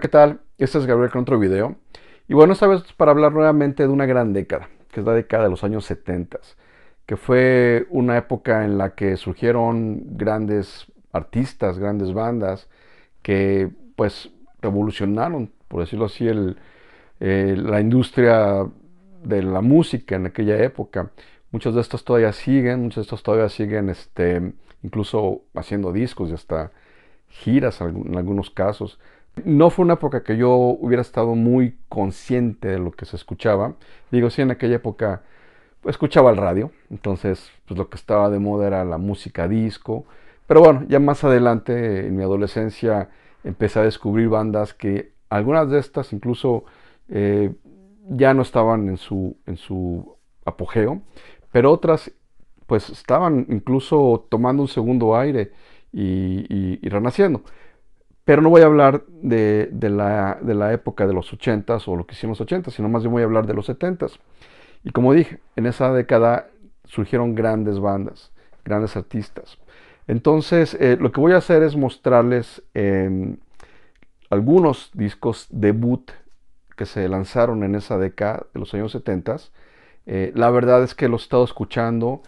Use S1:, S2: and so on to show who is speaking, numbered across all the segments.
S1: ¿qué tal? Este es Gabriel con otro video. Y bueno, esta vez para hablar nuevamente de una gran década, que es la década de los años 70, que fue una época en la que surgieron grandes artistas, grandes bandas, que pues revolucionaron, por decirlo así, eh, la industria de la música en aquella época. Muchos de estos todavía siguen, muchos de estos todavía siguen este, incluso haciendo discos y hasta giras en algunos casos. No fue una época que yo hubiera estado muy consciente de lo que se escuchaba. Digo, sí, en aquella época escuchaba el radio, entonces pues, lo que estaba de moda era la música disco. Pero bueno, ya más adelante, en mi adolescencia, empecé a descubrir bandas que algunas de estas incluso eh, ya no estaban en su, apogeo, pero otras pues estaban incluso tomando un segundo aire y renaciendo. Pero no voy a hablar de, la, época de los 80s o lo que hicimos 80s, sino más bien voy a hablar de los 70s. Y como dije, en esa década surgieron grandes bandas, grandes artistas. Entonces, eh, lo que voy a hacer es mostrarles em, algunos discos debut que se lanzaron en esa década de los años 70. Eh, la verdad es que los he estado escuchando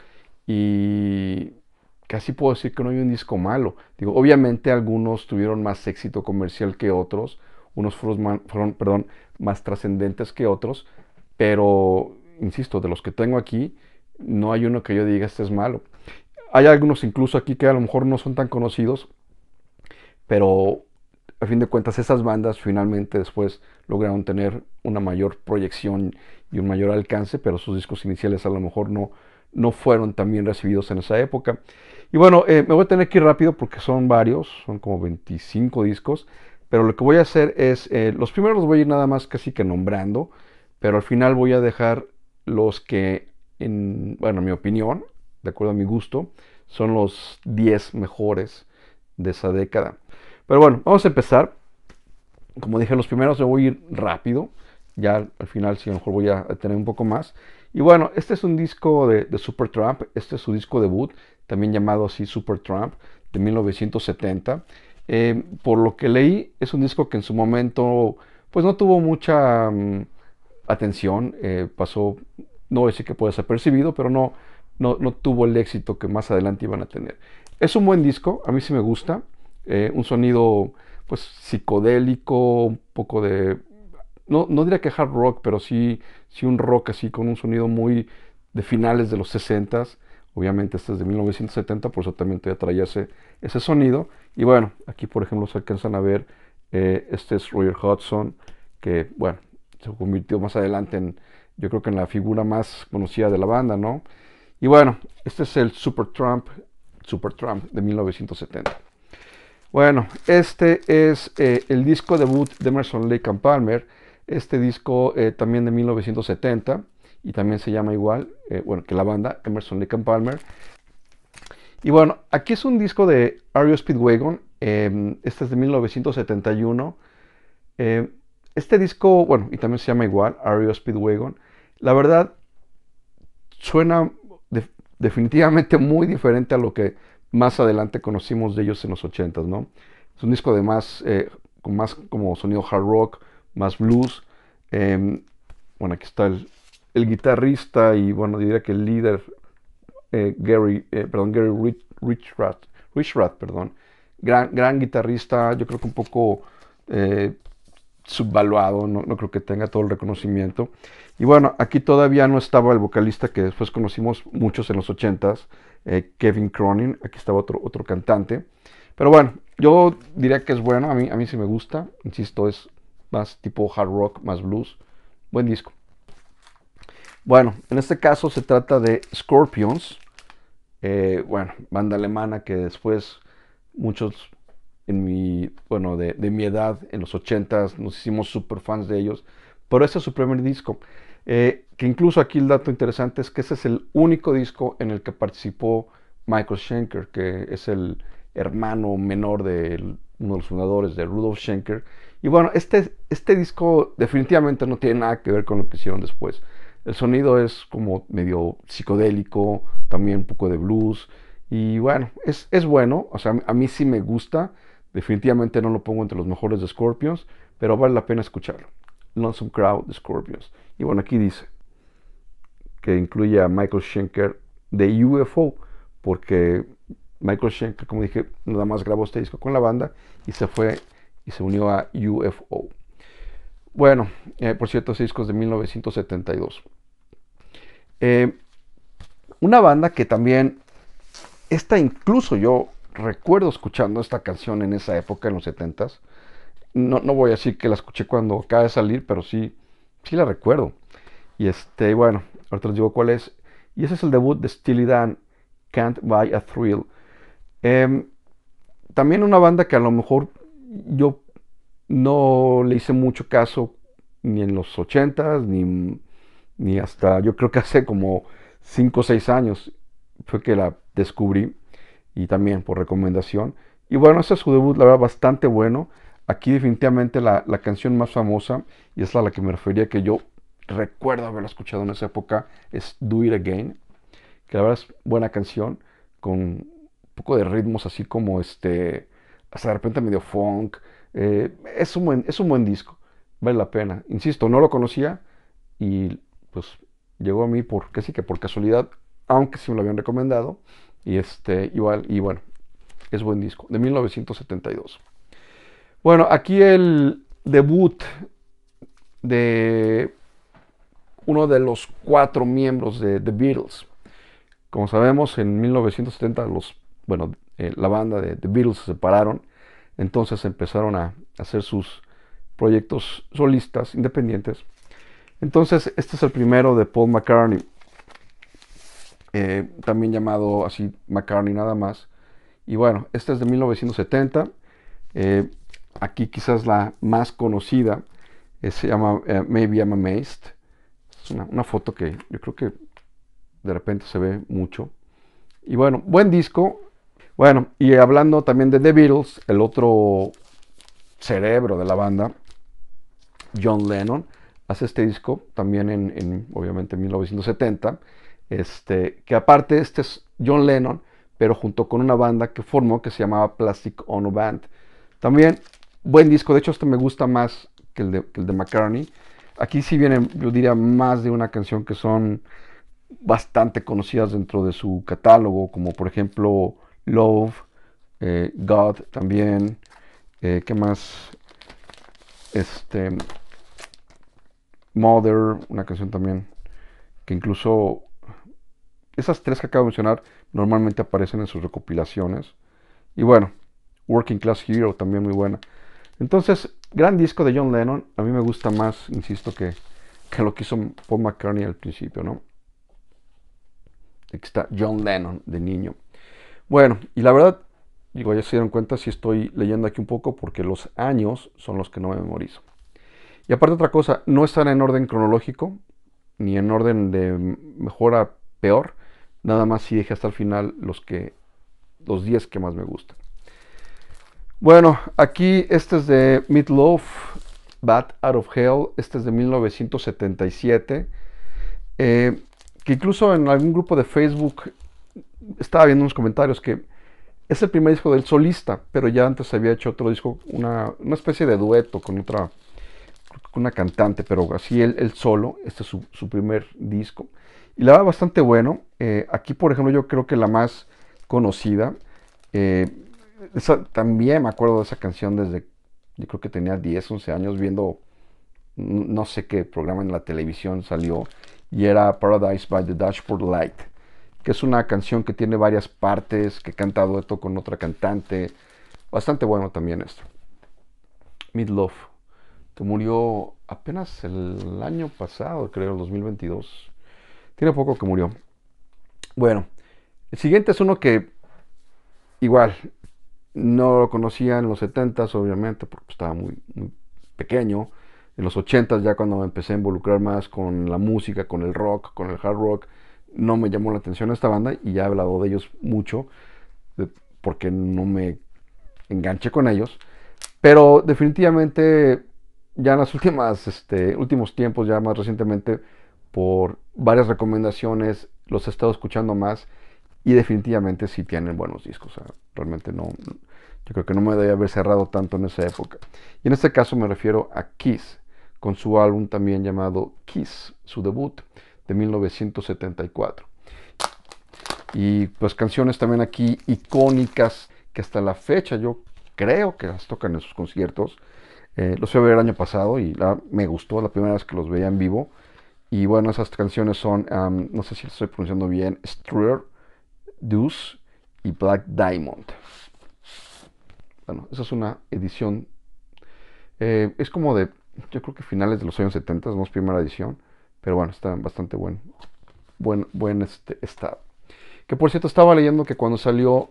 S1: y casi puedo decir que no hay un disco malo. Digo, obviamente algunos tuvieron más éxito comercial que otros, unos fueron, perdón, más trascendentes que otros, pero, insisto, de los que tengo aquí, no hay uno que yo diga este es malo. Hay algunos incluso aquí que a lo mejor no son tan conocidos, pero a fin de cuentas esas bandas finalmente después lograron tener una mayor proyección y un mayor alcance, pero sus discos iniciales a lo mejor no, no fueron tan bien recibidos en esa época. Y bueno, eh, me voy a tener que ir rápido porque son varios, son como 25 discos, pero lo que voy a hacer es, eh, los primeros los voy a ir nada más casi que nombrando, pero al final voy a dejar los que, en, bueno, mi opinión, de acuerdo a mi gusto, son los 10 mejores de esa década. Pero bueno, vamos a empezar. Como dije, los primeros me voy a ir rápido. Ya al final, si a lo mejor voy a tener un poco más. Y bueno, este es un disco de, de Supertramp. Este es su disco debut también llamado así Super Trump de 1970. Eh, por lo que leí, es un disco que en su momento pues no tuvo mucha mm, atención, eh, pasó, no decir que puede ser percibido, pero no, no, tuvo el éxito que más adelante iban a tener. Es un buen disco, a mí sí me gusta, eh, un sonido pues psicodélico, un poco de, no, diría que hard rock, pero sí, sí un rock así con un sonido muy de finales de los 60s. Obviamente este es de 1970, por eso también todavía traía ese, sonido. Y bueno, aquí por ejemplo se alcanzan a ver, eh, este es Roger Hudson, que bueno, se convirtió más adelante en, yo creo que en la figura más conocida de la banda, ¿no? Y bueno, este es el Super Trump, de 1970. Bueno, este es eh, el disco debut de Emerson Lake and Palmer, este disco eh, también de 1970 y también se llama igual, eh, bueno, que la banda, Emerson Lake and Palmer. Y bueno, aquí es un disco de Ario Speedwagon, em, este es de 1971. Em, este disco, bueno, y también se llama igual, Ario Speedwagon, la verdad suena definitivamente muy diferente a lo que más adelante conocimos de ellos en los 80s, ¿no? Es un disco de más, eh, con más como sonido hard rock, más blues. Em, bueno, aquí está el, el guitarrista y bueno, diría que el líder eh, Gary, eh, perdón, Gary Rich, Richrath, perdón, gran, gran guitarrista, yo creo que un poco eh, subvaluado, no, no, creo que tenga todo el reconocimiento. Y bueno, aquí todavía no estaba el vocalista que después conocimos muchos en los 80s, Kevin Cronin, aquí estaba otro, otro cantante. Pero bueno, yo diría que es bueno, a mí, a mí sí me gusta, insisto, es más tipo hard rock, más blues, buen disco. Bueno, en este caso se trata de Scorpions, eh, bueno, banda alemana que después muchos de, mi edad, en los 80s, nos hicimos super fans de ellos, pero ese es su primer disco, eh, que incluso aquí el dato interesante es que ese es el único disco en el que participó Michael Schenker, que es el hermano menor de uno de los fundadores de Rudolf Schenker. Y bueno, este, este disco definitivamente no tiene nada que ver con lo que hicieron después. El sonido es como medio psicodélico, también un poco de blues. Y bueno, es, bueno, o sea, a mí sí me gusta. Definitivamente no lo pongo entre los mejores de Scorpions, pero vale la pena escucharlo. Lonesome Crowd de Scorpions. Y bueno, aquí dice que incluye a Michael Schenker de UFO, porque Michael Schenker, como dije, nada más grabó este disco con la banda y se fue y se unió a UFO. Bueno, eh, por cierto, discos de 1972. Eh, una banda que también, esta incluso yo recuerdo escuchando esta canción en esa época, en los 70s. No, no voy a decir que la escuché cuando acaba de salir, pero sí, sí la recuerdo. Y este, bueno, ahorita les digo cuál es. Y ese es el debut de Steely Dan, Can't Buy a Thrill. Em, también una banda que a lo mejor yo no le hice mucho caso ni en los 80s, ni, hasta yo creo que hace como 5 o 6 años fue que la descubrí y también por recomendación. Y bueno, ese es su debut, la verdad, bastante bueno. Aquí definitivamente la, la canción más famosa, y es a la que me refería que yo recuerdo haberla escuchado en esa época, es Do It Again, que la verdad es buena canción, con un poco de ritmos así como este, hasta de repente medio funk, eh, es, un buen, es un buen disco, vale la pena. Insisto, no lo conocía y pues llegó a mí por casi que por casualidad, aunque si me lo habían recomendado. Y, este, igual, y bueno, es buen disco, de 1972. Bueno, aquí el debut de uno de los cuatro miembros de The Beatles. Como sabemos, en 1970 los, bueno, eh, la banda de The Beatles se separaron entonces empezaron a hacer sus proyectos solistas, independientes. Entonces, este es el primero de Paul McCartney, eh, también llamado así McCartney nada más. Y bueno, este es de 1970. Eh, aquí quizás la más conocida eh, se llama Maybe I'm Amazed. Es una, una foto que yo creo que de repente se ve mucho. Y bueno, buen disco, bueno, y hablando también de The Beatles, el otro cerebro de la banda, John Lennon, hace este disco también en, obviamente, en 1970. Este, que aparte este es John Lennon, pero junto con una banda que formó que se llamaba Plastic Ono Band. También buen disco, de hecho este me gusta más que el de, que McCartney. Aquí sí vienen, yo diría, más de una canción que son bastante conocidas dentro de su catálogo, como por ejemplo Love, eh, God también. Eh, ¿Qué más? Este. Mother, una canción también. Que incluso. Esas tres que acabo de mencionar normalmente aparecen en sus recopilaciones. Y bueno, Working Class Hero también muy buena. Entonces, gran disco de John Lennon. A mí me gusta más, insisto, que, que lo que hizo Paul McCartney al principio, ¿no? Aquí está John Lennon de niño. Bueno, y la verdad, digo, ya se dieron cuenta si estoy leyendo aquí un poco porque los años son los que no me memorizo. Y aparte otra cosa, no están en orden cronológico, ni en orden de mejor a peor, nada más si dejé hasta el final los que los 10 que más me gustan. Bueno, aquí este es de Meatloaf, Bat Out of Hell, este es de 1977, eh, que incluso en algún grupo de Facebook estaba viendo unos comentarios que es el primer disco del solista, pero ya antes había hecho otro disco, una, especie de dueto con otra con una cantante, pero así él, solo, este es su, primer disco. Y la verdad bastante bueno. Eh, aquí, por ejemplo, yo creo que la más conocida, eh, también me acuerdo de esa canción desde, yo creo que tenía 10, 11 años viendo no sé qué programa en la televisión salió y era Paradise by the Dashboard Light que es una canción que tiene varias partes, que canta esto con otra cantante. Bastante bueno también esto. Love. que murió apenas el año pasado, creo, el 2022. Tiene poco que murió. Bueno, el siguiente es uno que igual no lo conocía en los 70s, obviamente, porque pues, estaba muy, pequeño. En los 80s ya cuando me empecé a involucrar más con la música, con el rock, con el hard rock no me llamó la atención esta banda y ya he hablado de ellos mucho porque no me enganché con ellos. Pero definitivamente ya en los últimas, este, últimos tiempos, ya más recientemente, por varias recomendaciones, los he estado escuchando más y definitivamente sí tienen buenos discos. realmente no, yo creo que no me debía haber cerrado tanto en esa época. Y en este caso me refiero a Kiss, con su álbum también llamado Kiss, su debut de 1974. Y pues canciones también aquí icónicas que hasta la fecha yo creo que las tocan en sus conciertos. Eh, los fui a ver el año pasado y me gustó la primera vez que los veía en vivo. Y bueno, esas canciones son, no sé si estoy pronunciando bien, Struer, Deuce y Black Diamond. Bueno, esa es una edición. Eh, es como de, yo creo que finales de los años 70, no primera edición. Pero bueno, está bastante buen, buen estado. Que por cierto, estaba leyendo que cuando salió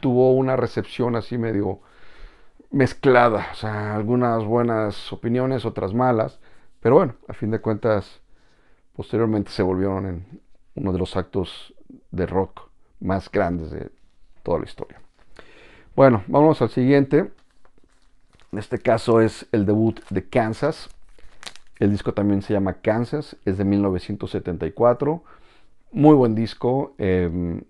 S1: tuvo una recepción así medio mezclada. O sea, algunas buenas opiniones, otras malas. Pero bueno, a fin de cuentas, posteriormente se volvieron en uno de los actos de rock más grandes de toda la historia. Bueno, vamos al siguiente. En este caso es el debut de Kansas. El disco también se llama Kansas, es de 1974. Muy buen disco. Em,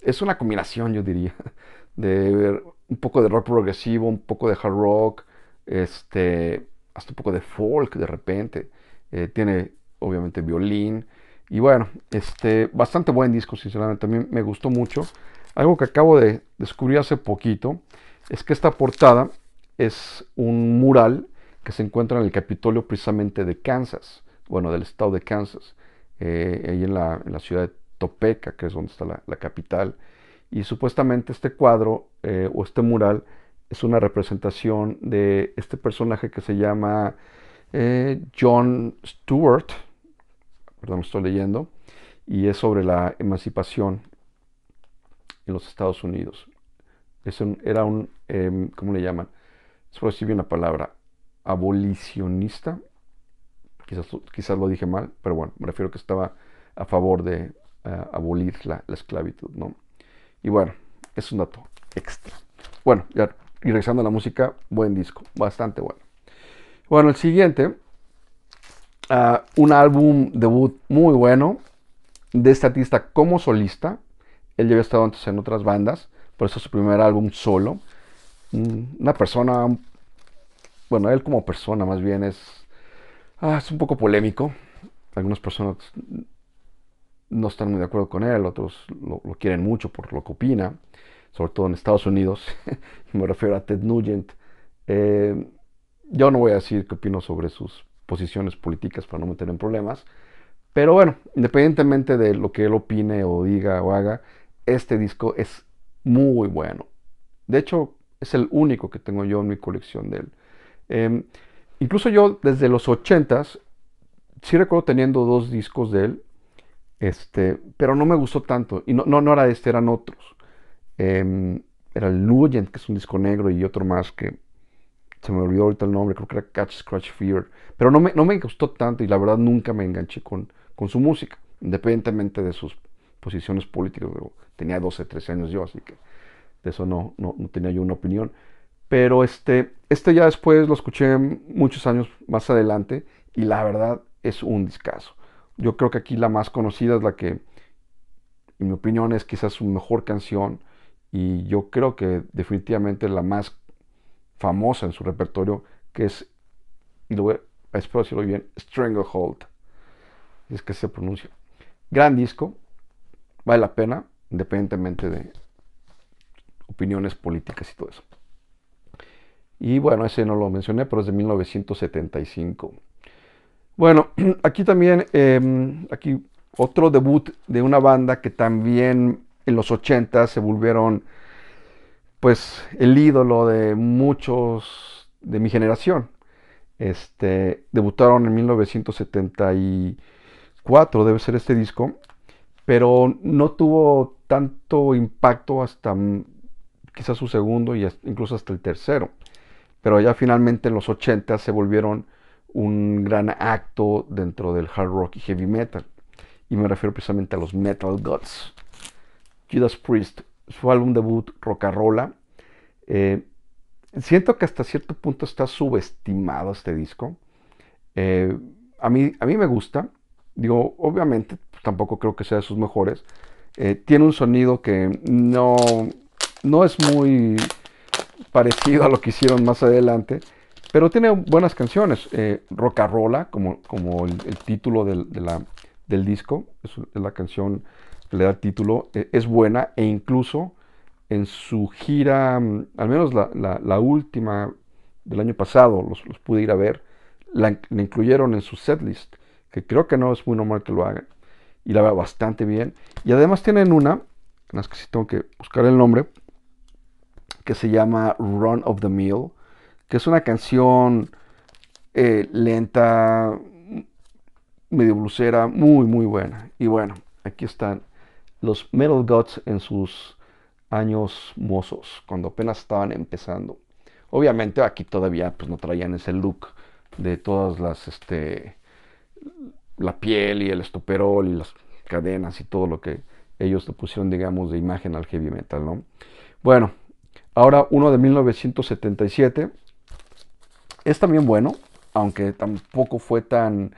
S1: es una combinación, yo diría, de un poco de rock progresivo, un poco de hard rock, este, hasta un poco de folk de repente. Eh, tiene obviamente violín. Y bueno, este, bastante buen disco, sinceramente, ...también me gustó mucho. Algo que acabo de descubrir hace poquito es que esta portada es un mural que se encuentra en el Capitolio precisamente de Kansas, bueno, del estado de Kansas, eh, ahí en la, ciudad de Topeka, que es donde está la, capital. Y supuestamente este cuadro eh, o este mural es una representación de este personaje que se llama eh, John Stewart, perdón, estoy leyendo, y es sobre la emancipación en los Estados Unidos. Eso era un, em, ¿cómo le llaman? Es por decir una palabra, abolicionista, quizás, quizás lo dije mal, pero bueno, me refiero que estaba a favor de eh, abolir la, esclavitud, ¿no? Y bueno, es un dato extra. Bueno, ya, y regresando a la música, buen disco, bastante bueno. Bueno, el siguiente, ah, un álbum debut muy bueno de este artista como solista. Él ya había estado antes en otras bandas, por eso su primer álbum solo. Mm, una persona bueno, él como persona más bien es, ah, es un poco polémico. Algunas personas no están muy de acuerdo con él, otros lo, quieren mucho por lo que opina, sobre todo en Estados Unidos, me refiero a Ted Nugent. Eh, yo no voy a decir qué opino sobre sus posiciones políticas para no meter en problemas, pero bueno, independientemente de lo que él opine o diga o haga, este disco es muy bueno. De hecho, es el único que tengo yo en mi colección de él. Em, incluso yo desde los 80s, sí recuerdo teniendo dos discos de él, este, pero no me gustó tanto. Y no, no, era este, eran otros. Em, era el Lugent que es un disco negro, y otro más que se me olvidó ahorita el nombre, creo que era Catch Scratch Fear. Pero no me, gustó tanto y la verdad nunca me enganché con, con su música, independientemente de sus posiciones políticas. Tenía 12, 13 años yo, así que de eso no, no, no tenía yo una opinión. Pero este, este ya después lo escuché muchos años más adelante y la verdad es un discazo. Yo creo que aquí la más conocida es la que, en mi opinión, es quizás su mejor canción y yo creo que definitivamente la más famosa en su repertorio, que es, y lo voy, espero decirlo bien, Stranglehold. Es que se pronuncia. Gran disco, vale la pena, independientemente de opiniones políticas y todo eso. Y bueno, ese no lo mencioné, pero es de 1975. Bueno, aquí también, em, aquí otro debut de una banda que también en los 80 se volvieron pues el ídolo de muchos de mi generación. Este, debutaron en 1974, debe ser este disco, pero no tuvo tanto impacto hasta quizás su segundo y incluso hasta el tercero pero ya finalmente en los 80 se volvieron un gran acto dentro del hard rock y heavy metal. Y me refiero precisamente a los Metal Gods. Judas Priest, su álbum debut Rockarola. Eh, siento que hasta cierto punto está subestimado este disco. Eh, a, mí, a mí me gusta. Digo, obviamente, pues, tampoco creo que sea de sus mejores. Eh, tiene un sonido que no, no es muy parecido a lo que hicieron más adelante, pero tiene buenas canciones. Eh, Rocarola, como, como el, título del, de la, del disco, es, la canción que le da el título, e, es buena e incluso en su gira, mm, al menos la, la, última del año pasado, los, pude ir a ver, la, incluyeron en su setlist, que creo que no es muy normal que lo hagan, y la vea bastante bien. Y además tienen una, en las que si tengo que buscar el nombre, que se llama Run of the Mill, que es una canción eh, lenta, medio blusera, muy, muy buena. Y bueno, aquí están los Metal Gods en sus años mozos, cuando apenas estaban empezando. Obviamente aquí todavía pues, no traían ese look de todas las, este, la piel y el estoperol y las cadenas y todo lo que ellos le pusieron, digamos, de imagen al heavy metal, ¿no? Bueno, Ahora uno de 1977. Es también bueno, aunque tampoco fue tan,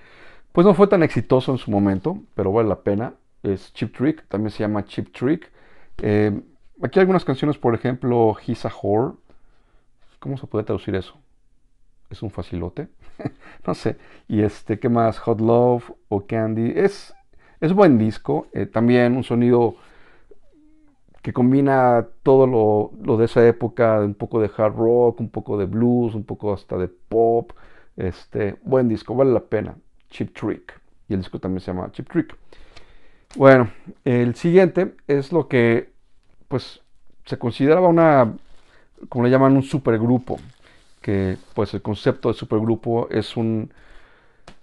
S1: pues no fue tan exitoso en su momento, pero vale la pena. Es Chip Trick, también se llama Chip Trick. Eh, aquí hay algunas canciones, por ejemplo, He's a Whore. ¿Cómo se puede traducir eso? Es un facilote. no sé. Y este, ¿qué más? Hot Love o Candy. Es, es buen disco. Eh, también un sonido que combina todo lo, de esa época, un poco de hard rock, un poco de blues, un poco hasta de pop. Este, buen disco, vale la pena. Chip Trick. Y el disco también se llama Chip Trick. Bueno, el siguiente es lo que pues se consideraba una, como le llaman, un supergrupo. Que pues el concepto de supergrupo es un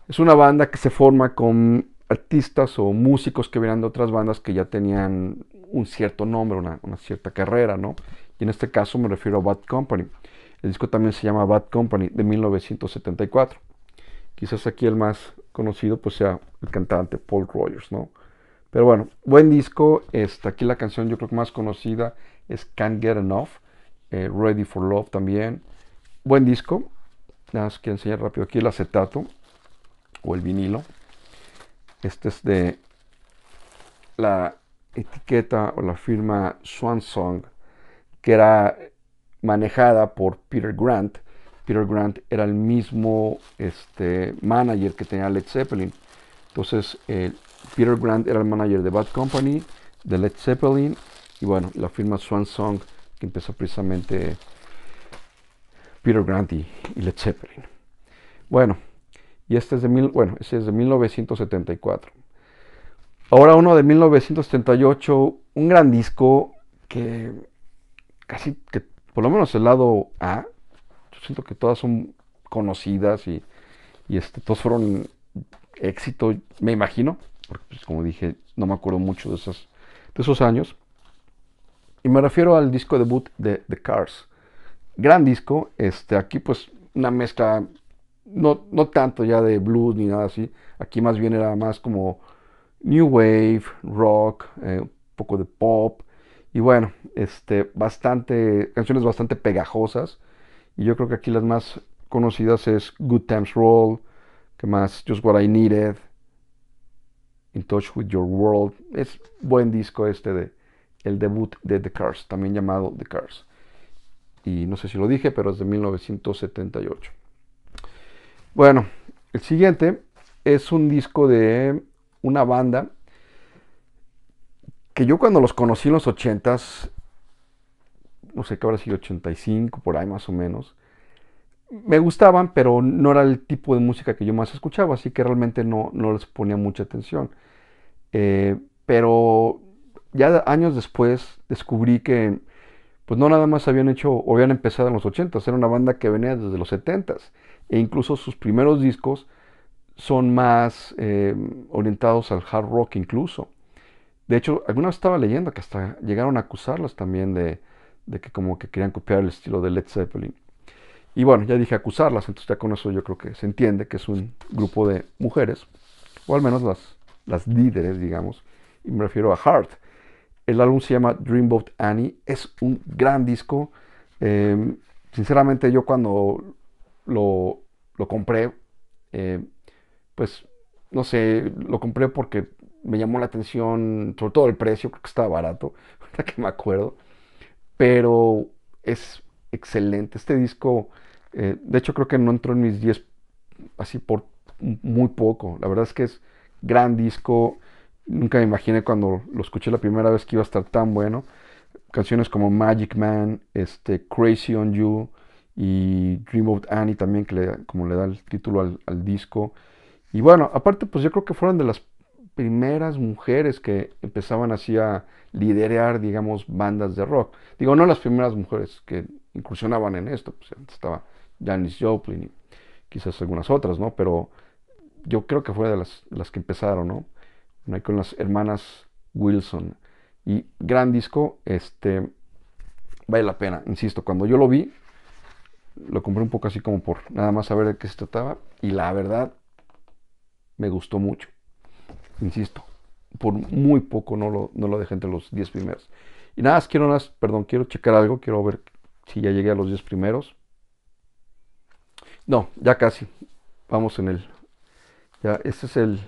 S1: es una banda que se forma con artistas o músicos que vienen de otras bandas que ya tenían un cierto nombre, una, cierta carrera, ¿no? Y en este caso me refiero a Bad Company. El disco también se llama Bad Company de 1974. Quizás aquí el más conocido pues sea el cantante Paul Rogers, ¿no? Pero bueno, buen disco. Este, aquí la canción yo creo que más conocida es Can't Get Enough. Eh, Ready for Love también. Buen disco. Nada más quiero enseñar rápido aquí el acetato o el vinilo. Este es de la etiqueta o la firma song que era manejada por Peter Grant. Peter Grant era el mismo este, manager que tenía Led Zeppelin. Entonces, Peter Grant era el manager de Bad Company, de Led Zeppelin, y bueno, la firma song que empezó precisamente Peter Grant y, y Led Zeppelin. Bueno, y este es de mil, bueno, este es de 1974. Ahora uno de 1978, un gran disco que casi que, por lo menos el lado A, yo siento que todas son conocidas y, y este, todos fueron éxito, me imagino, porque pues, como dije, no me acuerdo mucho de, esas, de esos años. Y me refiero al disco debut de The Cars. Gran disco, este, aquí pues una mezcla, no, no tanto ya de blues ni nada así, aquí más bien era más como new wave, rock, eh, un poco de pop y bueno, este, bastante, canciones bastante pegajosas y yo creo que aquí las más conocidas es Good Times Roll, que más Just What I Needed, In Touch With Your World, es buen disco este de el debut de The Cars, también llamado The Cars. Y no sé si lo dije, pero es de 1978. Bueno, el siguiente es un disco de una banda que yo cuando los conocí en los 80s, no sé qué habrá sido, 85, por ahí más o menos, me gustaban, pero no era el tipo de música que yo más escuchaba, así que realmente no, les ponía mucha atención. Eh, pero ya años después descubrí que pues no nada más habían hecho o habían empezado en los 80s, era una banda que venía desde los 70s e incluso sus primeros discos son más eh, orientados al hard rock incluso. De hecho, alguna vez estaba leyendo que hasta llegaron a acusarlas también de, que como que querían copiar el estilo de Led Zeppelin. Y bueno, ya dije acusarlas, entonces ya con eso yo creo que se entiende que es un grupo de mujeres, o al menos las, las líderes, digamos, y me refiero a Heart. El álbum se llama Dreamboat Annie, es un gran disco. Em, sinceramente yo cuando lo, compré, em, pues, no sé, lo compré porque me llamó la atención, sobre todo el precio, creo que estaba barato, hasta que me acuerdo. Pero es excelente. Este disco, eh, de hecho, creo que no entró en mis 10, así por muy poco. La verdad es que es gran disco. Nunca me imaginé cuando lo escuché la primera vez que iba a estar tan bueno. Canciones como Magic Man, este, Crazy on You y Dream of Annie también, que como le da el título al disco. Y bueno, aparte pues yo creo que fueron de las primeras mujeres que empezaban así a liderar, digamos, bandas de rock. Digo, no las primeras mujeres que incursionaban en esto, pues antes estaba Janis Joplin y quizás algunas otras, ¿no? Pero yo creo que fue de las, las que empezaron, ¿no? Con las hermanas Wilson. Y gran disco, este, vale la pena, insisto, cuando yo lo vi, lo compré un poco así como por nada más saber de qué se trataba y la verdad me gustó mucho. Insisto, por muy poco no lo, no lo dejé entre los 10 primeros. Y nada, quiero, nada, perdón, quiero checar algo, quiero ver si ya llegué a los 10 primeros. No, ya casi. Vamos en el... Ya, este es el,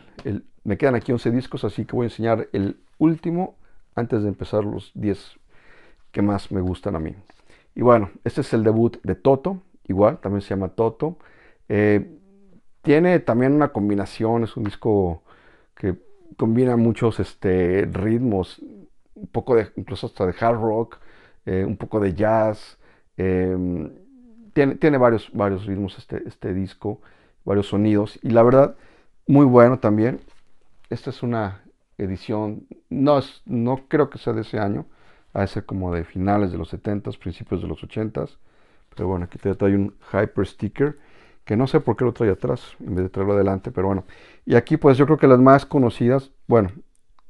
S1: Me quedan aquí 11 discos, así que voy a enseñar el último antes de empezar los 10 que más me gustan a mí. Y bueno, este es el debut de Toto, igual, también se llama Toto. Eh, tiene también una combinación, es un disco que combina muchos este, ritmos, un poco de, incluso hasta de hard rock, eh, un poco de jazz. Em, tiene, tiene, varios, varios ritmos este, este disco, varios sonidos. Y la verdad, muy bueno también. Esta es una edición, no, es, no creo que sea de ese año, a de ser como de finales de los 70 principios de los 80s. Pero bueno, aquí te trae un hyper sticker que no sé por qué lo trae atrás en vez de traerlo adelante, pero bueno. Y aquí pues yo creo que las más conocidas, bueno,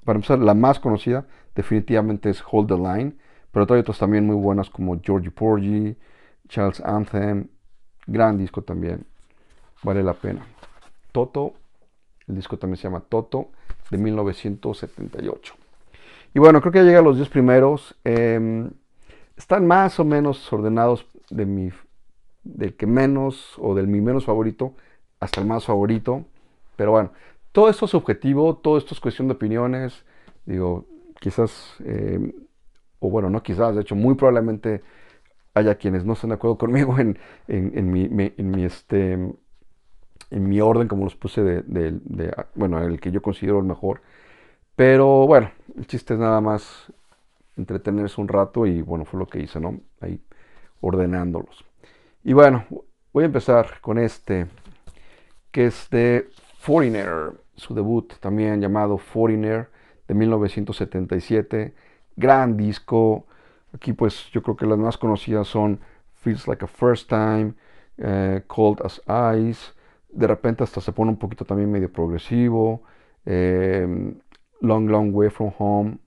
S1: para empezar, la más conocida definitivamente es Hold the Line, pero trae otras también muy buenas como Georgie Porgy, Charles Anthem, gran disco también, vale la pena. Toto, el disco también se llama Toto, de 1978. Y bueno, creo que ya llegan a los 10 primeros. Em, están más o menos ordenados de mi del que menos o del mi menos favorito hasta el más favorito. Pero bueno, todo esto es subjetivo, todo esto es cuestión de opiniones. Digo, quizás, eh, o bueno, no quizás, de hecho, muy probablemente haya quienes no estén de acuerdo conmigo en, en, mi, en mi, este, en mi orden, como los puse, de, de, bueno, el que yo considero el mejor. Pero bueno, el chiste es nada más entretenerse un rato y bueno, fue lo que hice, ¿no? Ahí ordenándolos. Y bueno, voy a empezar con este, que es de Foreigner, su debut también llamado Foreigner de 1977. Gran disco. Aquí pues yo creo que las más conocidas son Feels Like a First Time, eh, Cold as Ice. De repente hasta se pone un poquito también medio progresivo. Em, long Long Way From Home.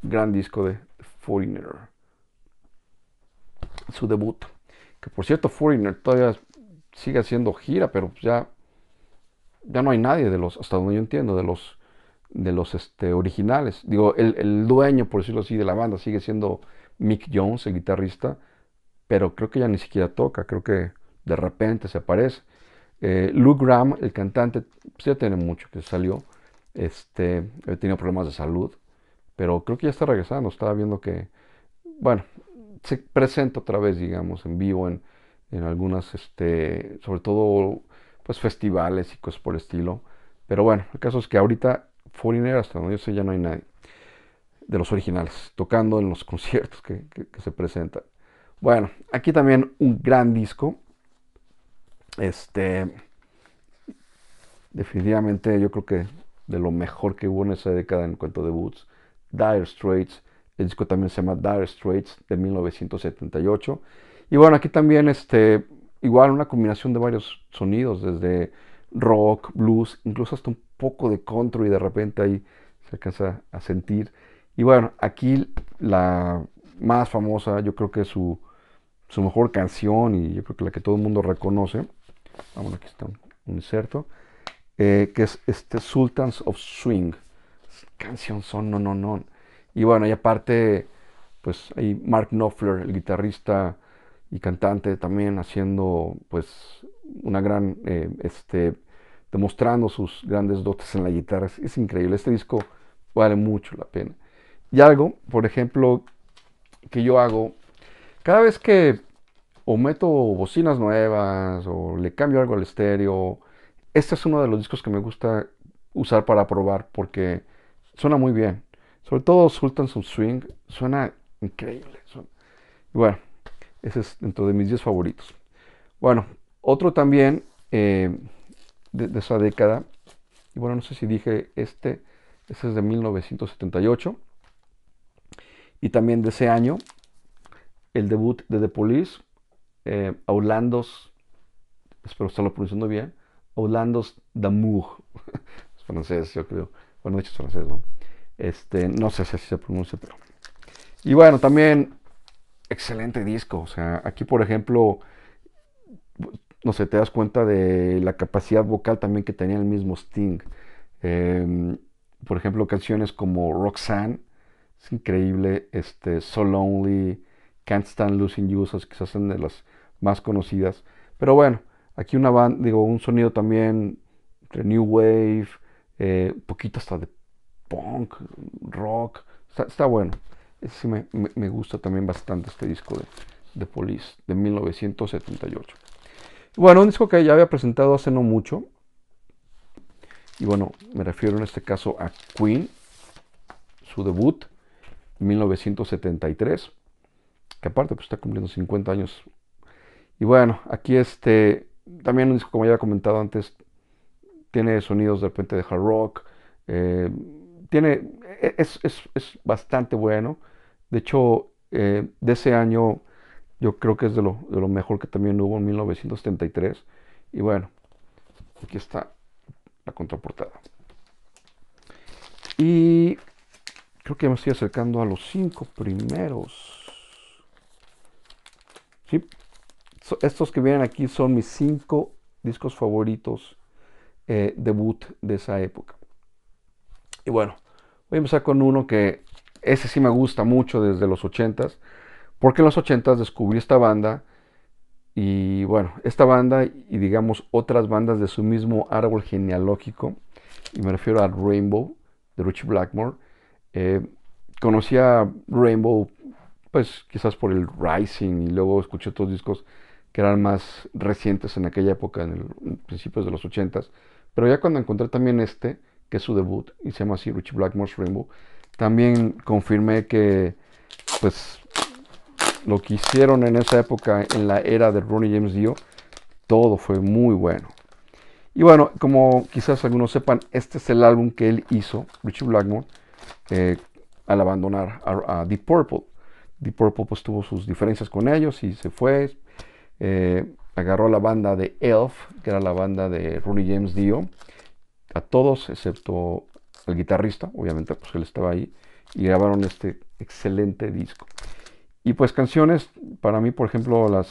S1: Gran disco de Foreigner. Su debut. Que por cierto, Foreigner todavía sigue haciendo gira, pero ya, ya no hay nadie de los, hasta donde yo entiendo, de los, de los este, originales. Digo, el, dueño, por decirlo así, de la banda sigue siendo Mick Jones, el guitarrista, pero creo que ya ni siquiera toca, creo que de repente se aparece. Eh, Lou Graham, el cantante, pues ya tiene mucho que salió. Este, he tenido problemas de salud, pero creo que ya está regresando. Estaba viendo que, bueno, se presenta otra vez, digamos, en vivo en, en algunas, este, sobre todo, pues festivales y cosas por el estilo. Pero bueno, el caso es que ahorita Foreigner, hasta donde yo sé, ya no hay nadie de los originales tocando en los conciertos que, se presentan. Bueno, aquí también un gran disco. Este, definitivamente yo creo que de lo mejor que hubo en esa década en cuanto a debuts, Dire Straits el disco también se llama Dire Straits de 1978. Y bueno, aquí también este, igual una combinación de varios sonidos, desde rock, blues, incluso hasta un poco de country de repente ahí se alcanza a sentir. Y bueno, aquí la más famosa, yo creo que su, su mejor canción y yo creo que la que todo el mundo reconoce. Vamos, ah, aquí está un inserto. Eh, que es este Sultans of Swing. Canción son, no, no, no. Y bueno, y aparte, pues hay Mark Knopfler, el guitarrista y cantante, también haciendo, pues, una gran, eh, este, demostrando sus grandes dotes en la guitarra. Es, es, increíble, este disco vale mucho la pena. Y algo, por ejemplo, que yo hago, cada vez que o meto bocinas nuevas o le cambio algo al estéreo, este es uno de los discos que me gusta usar para probar porque suena muy bien. Sobre todo Sultan Swing suena increíble. Bueno, ese es dentro de mis 10 favoritos. Bueno, otro también eh, de, esa década, y bueno, no sé si dije este, ese es de 1978, y también de ese año, el debut de The Police, eh, Aulandos, espero estarlo pronunciando bien, Aulandos d'Amour, es francés, yo creo, bueno, de hecho es francés, ¿no? Este, no sé si se pronuncia, pero. Y bueno, también, excelente disco. O sea, aquí, por ejemplo, no sé, te das cuenta de la capacidad vocal también que tenía el mismo Sting. Em, por ejemplo, canciones como Roxanne, es increíble. Este, So Lonely, Can't Stand Losing You, esas quizás son de las más conocidas. Pero bueno, aquí una banda, digo, un sonido también entre New Wave, un eh, poquito hasta de punk, rock. Está, bueno. me, gusta también bastante este disco de, de Police de 1978. Bueno, un disco que ya había presentado hace no mucho. Y bueno, me refiero en este caso a Queen, su debut, 1973. Que aparte pues, está cumpliendo 50 años. Y bueno, aquí este, también un disco como ya había comentado antes, tiene sonidos de repente de hard rock. Eh, tiene, e, es, es, es bastante bueno. De hecho, eh, de ese año yo creo que es de lo, mejor que también hubo en 1973. Y bueno, aquí está la contraportada. Y creo que me estoy acercando a los cinco primeros. estos que vienen aquí son mis cinco discos favoritos eh, debut de esa época. Y bueno, Voy a empezar con uno que ese sí me gusta mucho desde los 80 porque en los 80 descubrí esta banda y bueno, esta banda y digamos otras bandas de su mismo árbol genealógico, y me refiero a Rainbow de Richie Blackmore. Eh, conocía Rainbow pues quizás por el Rising y luego escuché otros discos que eran más recientes en aquella época, en, el, principios de los 80 pero ya cuando encontré también este, que su debut, y se llama así Richie Blackmore's Rainbow, también confirmé que pues lo que hicieron en esa época, en la era de Ronnie James Dio, todo fue muy bueno. Y bueno, como quizás algunos sepan, este es el álbum que él hizo, Richie Blackmore, eh, al abandonar a, Deep Purple. Deep Purple pues tuvo sus diferencias con ellos y se fue. Eh, agarró la banda de Elf, que era la banda de Ronnie James Dio, a todos, excepto al guitarrista, obviamente, pues él estaba ahí, y grabaron este excelente disco. Y pues canciones, para mí, por ejemplo, las,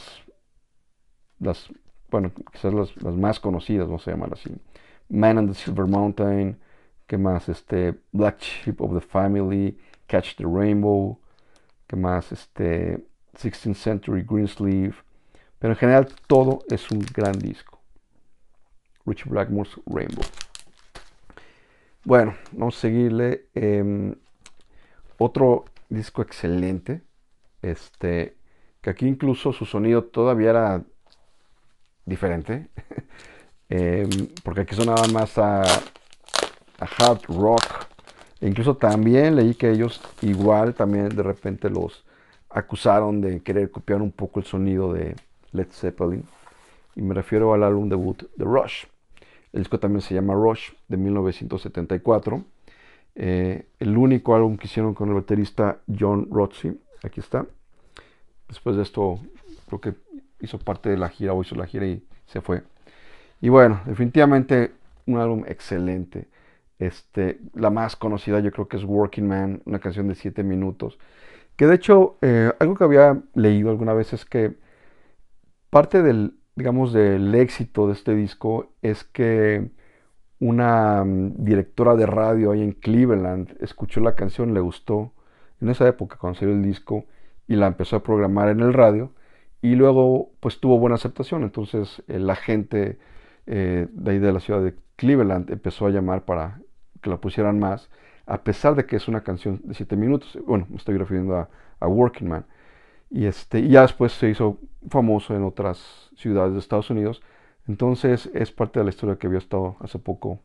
S1: las bueno, quizás las, más conocidas, vamos a llamar así. Man and the Silver Mountain, ¿qué más? Este, Black Sheep of the Family, Catch the Rainbow, ¿qué más? Este, 16th Century Greensleeve. Pero en general todo es un gran disco. Richie Blackmore's Rainbow. Bueno, vamos a seguirle. Em, otro disco excelente. Este, que aquí incluso su sonido todavía era diferente. Em, porque aquí sonaba más a, hard rock. E incluso también leí que ellos igual también de repente los acusaron de querer copiar un poco el sonido de Led Zeppelin. Y me refiero al álbum debut The Rush. El disco también se llama Rush de 1974. Eh, el único álbum que hicieron con el baterista John Rotzi. Aquí está. Después de esto, creo que hizo parte de la gira o hizo la gira y se fue. Y bueno, definitivamente un álbum excelente. Este, la más conocida yo creo que es Working Man, una canción de 7 minutos. Que de hecho, eh, algo que había leído alguna vez es que parte del, digamos, del éxito de este disco es que una mm, directora de radio ahí en Cleveland escuchó la canción, le gustó en esa época cuando salió el disco y la empezó a programar en el radio y luego pues tuvo buena aceptación. Entonces eh, la gente eh, de ahí de la ciudad de Cleveland empezó a llamar para que la pusieran más, a pesar de que es una canción de 7 minutos. Bueno, me estoy refiriendo a, a Working Man y este, ya después se hizo famoso en otras ciudades de Estados Unidos. Entonces es parte de la historia que había estado hace poco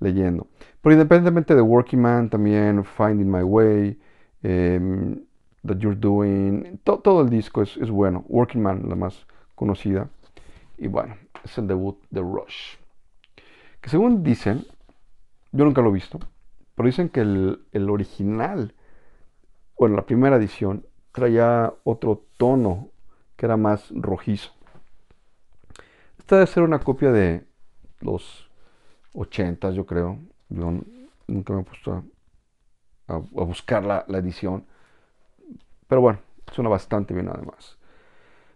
S1: leyendo. Pero independientemente de Working Man, también Finding My Way, em, That You're Doing, todo el disco es, bueno. Working Man, la más conocida. Y bueno, es el debut de Rush. Que según dicen, yo nunca lo he visto, pero dicen que el, el original, bueno, la primera edición traía otro tono que era más rojizo. Esta debe ser una copia de los 80, yo creo. Yo nunca me he puesto a, buscar la, edición. Pero bueno, suena bastante bien además.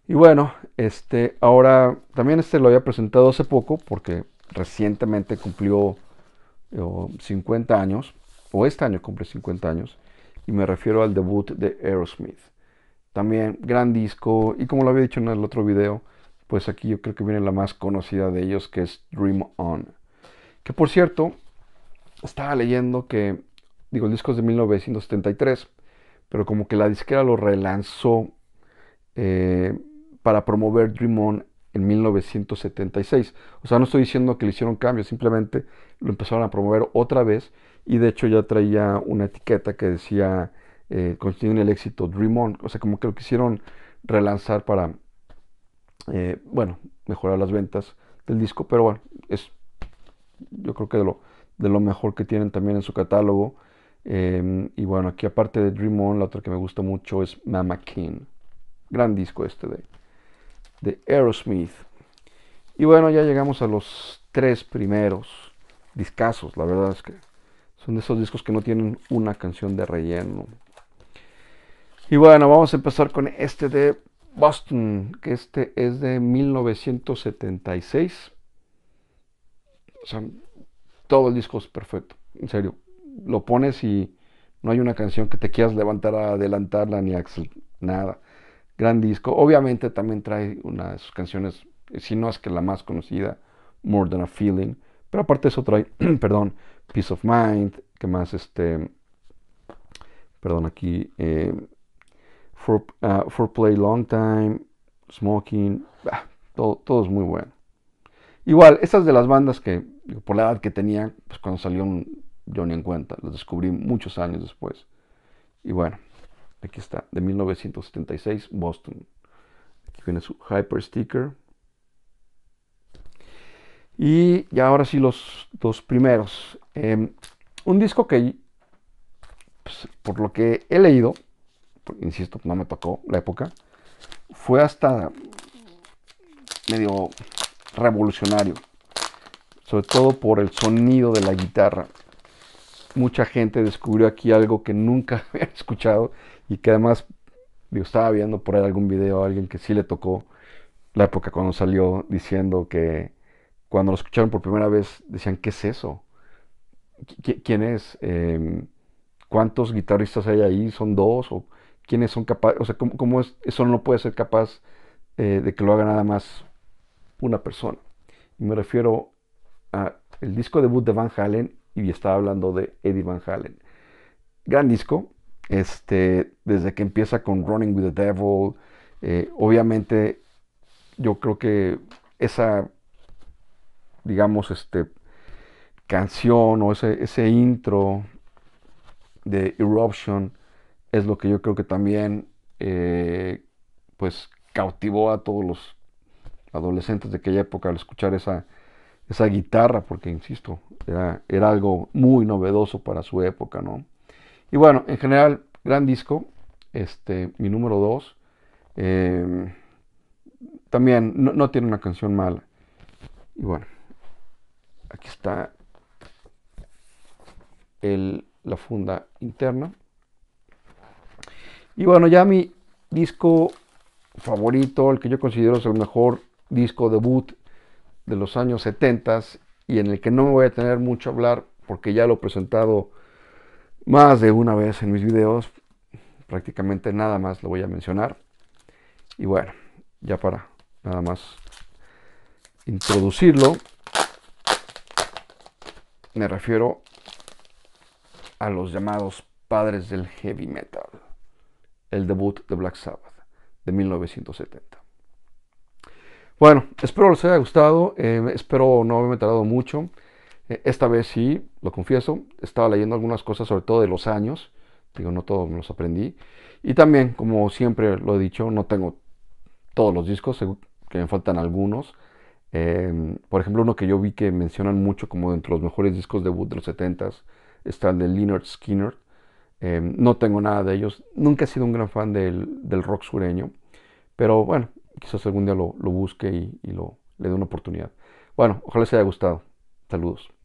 S1: Y bueno, este, ahora también este lo había presentado hace poco porque recientemente cumplió 50 eh, años, o este año cumple 50 años y me refiero al debut de Aerosmith. También gran disco y como lo había dicho en el otro video, pues aquí yo creo que viene la más conocida de ellos que es Dream On. Que por cierto, estaba leyendo que, digo, el disco es de 1973, pero como que la disquera lo relanzó eh, para promover Dream On en 1976. O sea, no estoy diciendo que le hicieron cambios, simplemente lo empezaron a promover otra vez y de hecho ya traía una etiqueta que decía eh, el éxito Dream On, o sea, como que lo quisieron relanzar para, eh, bueno, mejorar las ventas del disco, pero bueno, es yo creo que de lo, de lo mejor que tienen también en su catálogo. Em, y bueno, aquí aparte de Dream On, la otra que me gusta mucho es Mama King. Gran disco este de, de Aerosmith. Y bueno, ya llegamos a los tres primeros discos la verdad es que son de esos discos que no tienen una canción de relleno. Y bueno, vamos a empezar con este de Boston, que este es de 1976. O sea, todo el disco es perfecto, en serio. Lo pones y no hay una canción que te quieras levantar a adelantarla ni a nada gran disco. Obviamente también trae una de sus canciones, si no es que la más conocida, More Than a Feeling. Pero aparte de eso trae, perdón, Peace of Mind, que más este, perdón, aquí, eh, ah, for, Play Long Time, Smoking, ah, todo, todo es muy bueno. Igual, estas de las bandas que por la edad que tenía, pues cuando salió yo ni en cuenta, las descubrí muchos años después. Y bueno. Aquí está, de 1976, Boston. Aquí viene su hyper sticker. Y ahora sí los dos primeros. Em, un disco que, pues, por lo que he leído, insisto, no me tocó la época, fue hasta medio revolucionario, sobre todo por el sonido de la guitarra. Mucha gente descubrió aquí algo que nunca había escuchado y que además, yo estaba viendo por ahí algún video a alguien que sí le tocó la época cuando salió diciendo que cuando lo escucharon por primera vez decían, ¿qué es eso? ¿Quién es? Em, ¿Cuántos guitarristas hay ahí? ¿Son dos? ¿O quiénes son capaces? O sea, ¿cómo, es? eso no puede ser capaz eh, de que lo haga nada más una persona? Y me refiero a el disco debut de Van Halen y estaba hablando de Eddie Van Halen. Gran disco, este, desde que empieza con Running with the Devil, eh, obviamente yo creo que esa, digamos, este, canción o ese, ese intro de Eruption es lo que yo creo que también, eh, pues, cautivó a todos los adolescentes de aquella época al escuchar esa, esa guitarra, porque, insisto, era, era algo muy novedoso para su época, ¿no? Y bueno, en general, gran disco. Este, mi número 2. Em, también no, tiene una canción mala. Y bueno, aquí está el, la funda interna. Y bueno, ya mi disco favorito, el que yo considero es el mejor disco debut de los años 70 y en el que no me voy a tener mucho a hablar porque ya lo he presentado más de una vez en mis videos, prácticamente nada más lo voy a mencionar. Y bueno, ya para nada más introducirlo, me refiero a los llamados padres del heavy metal, el debut de Black Sabbath de 1970. Bueno, espero les haya gustado, eh, espero no haberme tardado mucho. E, esta vez sí, lo confieso, estaba leyendo algunas cosas, sobre todo de los años, digo, no todos los aprendí. Y también, como siempre lo he dicho, no tengo todos los discos, que me faltan algunos. Em, por ejemplo, uno que yo vi que mencionan mucho como entre los mejores discos debut de los 70s está el de Leonard Skinner. Em, no tengo nada de ellos. Nunca he sido un gran fan del, rock sureño. Pero bueno, quizás algún día lo, busque y, le dé una oportunidad. Bueno, ojalá les haya gustado. Saludos.